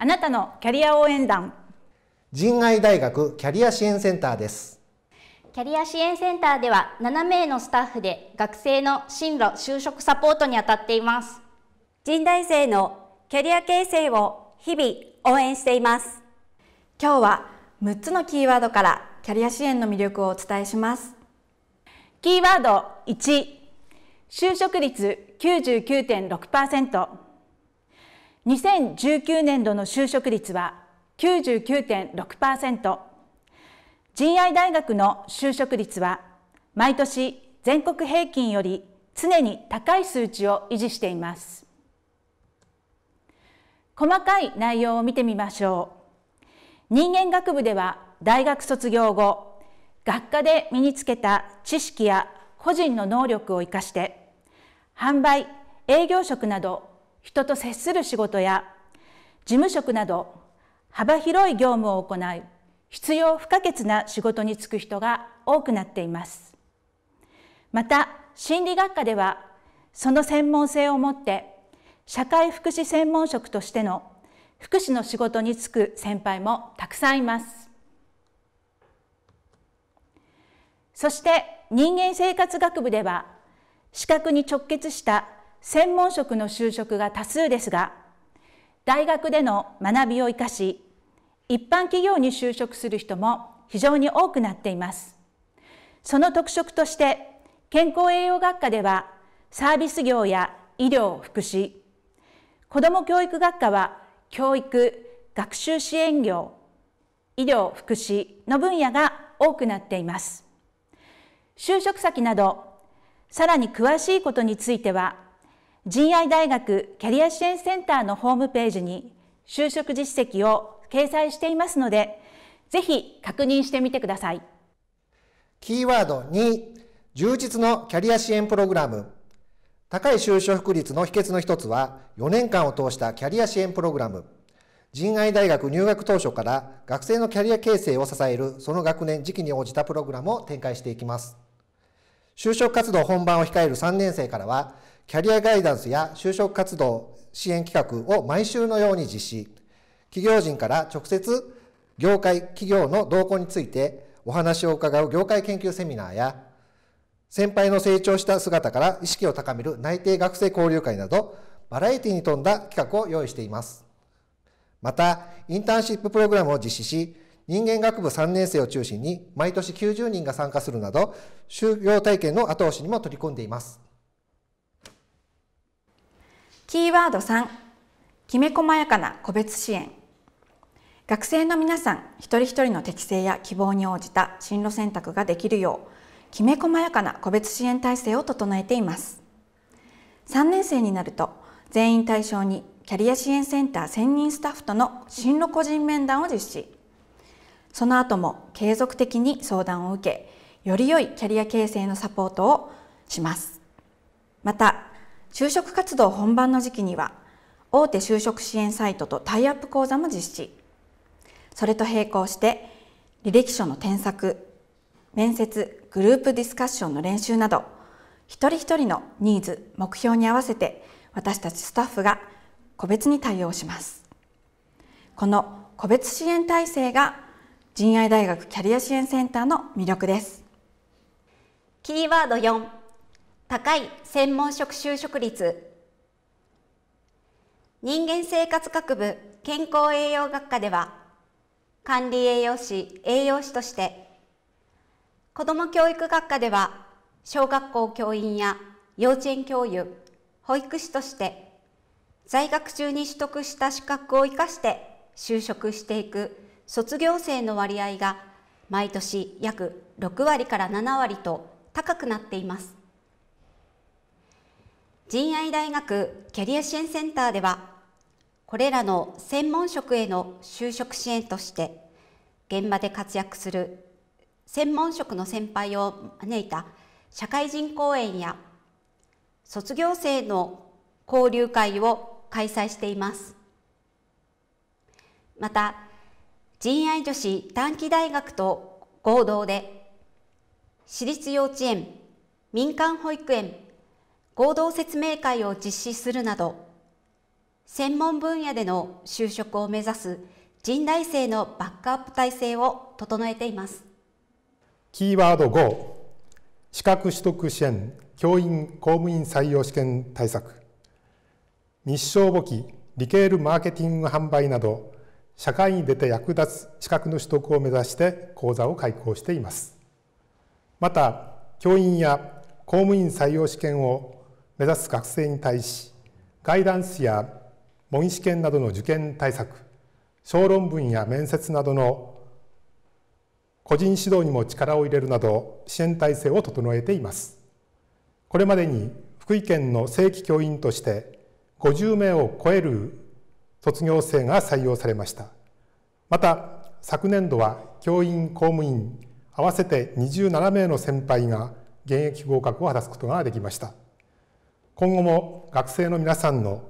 あなたのキャリア応援団仁愛大学キャリア支援センターですキャリア支援センターでは7名のスタッフで学生の進路就職サポートに当たっています人大生のキャリア形成を日々応援しています今日は6つのキーワードからキャリア支援の魅力をお伝えしますキーワード1就職率99.6% 2019年度の就職率は99.6%仁愛大学の就職率は毎年全国平均より常に高い数値を維持しています細かい内容を見てみましょう人間学部では大学卒業後学科で身につけた知識や個人の能力を生かして販売営業職など人と接する仕事や事務職など幅広い業務を行い必要不可欠な仕事に就く人が多くなっていますまた心理学科ではその専門性を持って社会福祉専門職としての福祉の仕事に就く先輩もたくさんいますそして人間生活学部では資格に直結した専門職の就職が多数ですが大学での学びを生かし一般企業に就職する人も非常に多くなっていますその特色として健康栄養学科ではサービス業や医療福祉子ども教育学科は教育学習支援業医療福祉の分野が多くなっています就職先などさらに詳しいことについては仁愛大学キャリア支援センターのホームページに就職実績を掲載していますので、ぜひ確認してみてください。キーワード2、充実のキャリア支援プログラム。高い就職率の秘訣の一つは、4年間を通したキャリア支援プログラム。仁愛大学入学当初から学生のキャリア形成を支えるその学年時期に応じたプログラムを展開していきます。就職活動本番を控える3年生からは、キャリアガイダンスや就職活動支援企画を毎週のように実施、企業人から直接業界、企業の動向についてお話を伺う業界研究セミナーや、先輩の成長した姿から意識を高める内定学生交流会など、バラエティに富んだ企画を用意しています。また、インターンシッププログラムを実施し、人間学部3年生を中心に毎年90人が参加するなど、就業体験の後押しにも取り組んでいます。キーワード3きめ細やかな個別支援学生の皆さん一人一人の適性や希望に応じた進路選択ができるようきめ細やかな個別支援体制を整えています3年生になると全員対象にキャリア支援センター専任スタッフとの進路個人面談を実施その後も継続的に相談を受けより良いキャリア形成のサポートをしますまた就職活動本番の時期には大手就職支援サイトとタイアップ講座も実施それと並行して履歴書の添削面接グループディスカッションの練習など一人一人のニーズ目標に合わせて私たちスタッフが個別に対応しますこの個別支援体制が仁愛大学キャリア支援センターの魅力ですキーワード4高い専門職就職率人間生活学部健康栄養学科では管理栄養士栄養士として子ども教育学科では小学校教員や幼稚園教諭保育士として在学中に取得した資格を生かして就職していく卒業生の割合が毎年約6割から7割と高くなっています。仁愛大学キャリア支援センターではこれらの専門職への就職支援として現場で活躍する専門職の先輩を招いた社会人講演や卒業生の交流会を開催していますまた仁愛女子短期大学と合同で私立幼稚園民間保育園合同説明会を実施するなど、専門分野での就職を目指す人大生のバックアップ体制を整えています。キーワード5、資格取得支援教員公務員採用試験対策、日照簿記、リケールマーケティング販売など、社会に出て役立つ資格の取得を目指して講座を開講しています。また、教員や公務員採用試験を目指す学生に対しガイダンスや模擬試験などの受験対策小論文や面接などの個人指導にも力を入れるなど支援体制を整えていますこれまでに福井県の正規教員として50名を超える卒業生が採用されましたまた昨年度は教員公務員合わせて27名の先輩が現役合格を果たすことができました。今後も学生の皆さんの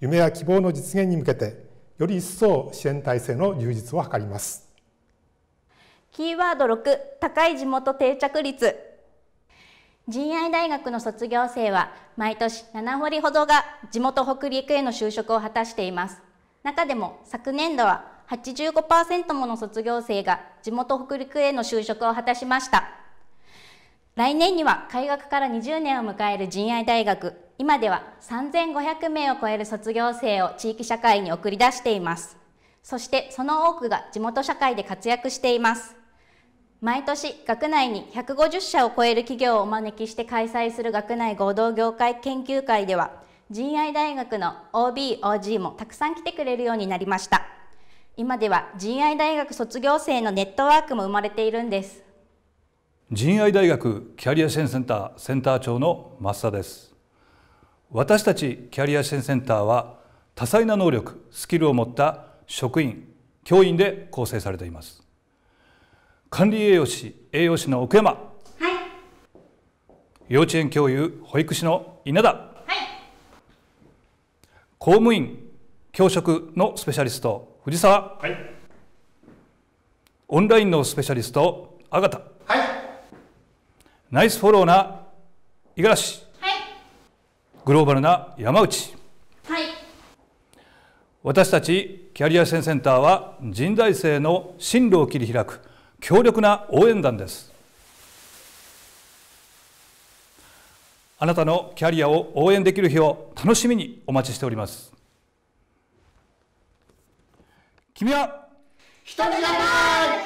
夢や希望の実現に向けてより一層支援体制の充実を図りますキーワード6高い地元定着率仁愛大学の卒業生は毎年7割ほどが地元北陸への就職を果たしています中でも昨年度は85%もの卒業生が地元北陸への就職を果たしました来年には開学から20年を迎える仁愛大学今では3500名を超える卒業生を地域社会に送り出していますそしてその多くが地元社会で活躍しています毎年学内に150社を超える企業をお招きして開催する学内合同業界研究会では仁愛大学の OBOG もたくさん来てくれるようになりました今では仁愛大学卒業生のネットワークも生まれているんです仁愛大学キャリア支援センターセンター長の増田です私たちキャリア支援センターは多彩な能力スキルを持った職員教員で構成されています管理栄養士栄養士の奥山、はい、幼稚園教諭保育士の稲田、はい、公務員教職のスペシャリスト藤沢、はい、オンラインのスペシャリストあがた。ナイスフォローな五十嵐グローバルな山内はい私たちキャリア支援センターは人材生の進路を切り開く強力な応援団ですあなたのキャリアを応援できる日を楽しみにお待ちしております君は人じゃない